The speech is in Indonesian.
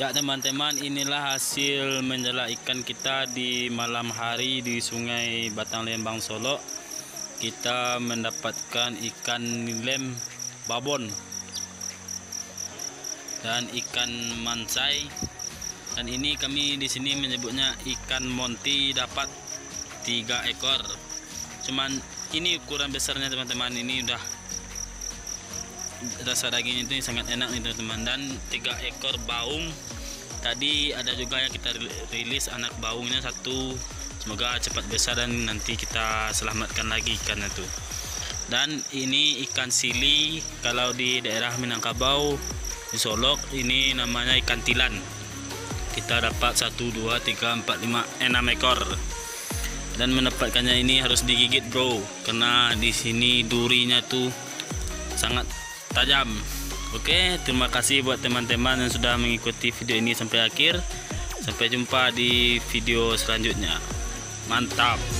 Ya teman-teman inilah hasil menjelak ikan kita di malam hari di sungai Batang Lembang Solo Kita mendapatkan ikan lem babon Dan ikan mancai. Dan ini kami di sini menyebutnya ikan monti dapat 3 ekor Cuman ini ukuran besarnya teman-teman ini udah rasa dagingnya itu sangat enak nih teman-teman dan tiga ekor baung tadi ada juga yang kita rilis anak baungnya satu semoga cepat besar dan nanti kita selamatkan lagi ikan itu dan ini ikan sili kalau di daerah Minangkabau di Solok ini namanya ikan tilan kita dapat 1 2 3 4 5 enam 6 ekor dan mendapatkannya ini harus digigit bro karena di sini durinya tuh sangat tajam Oke, terima kasih buat teman-teman yang sudah mengikuti video ini sampai akhir. Sampai jumpa di video selanjutnya. Mantap!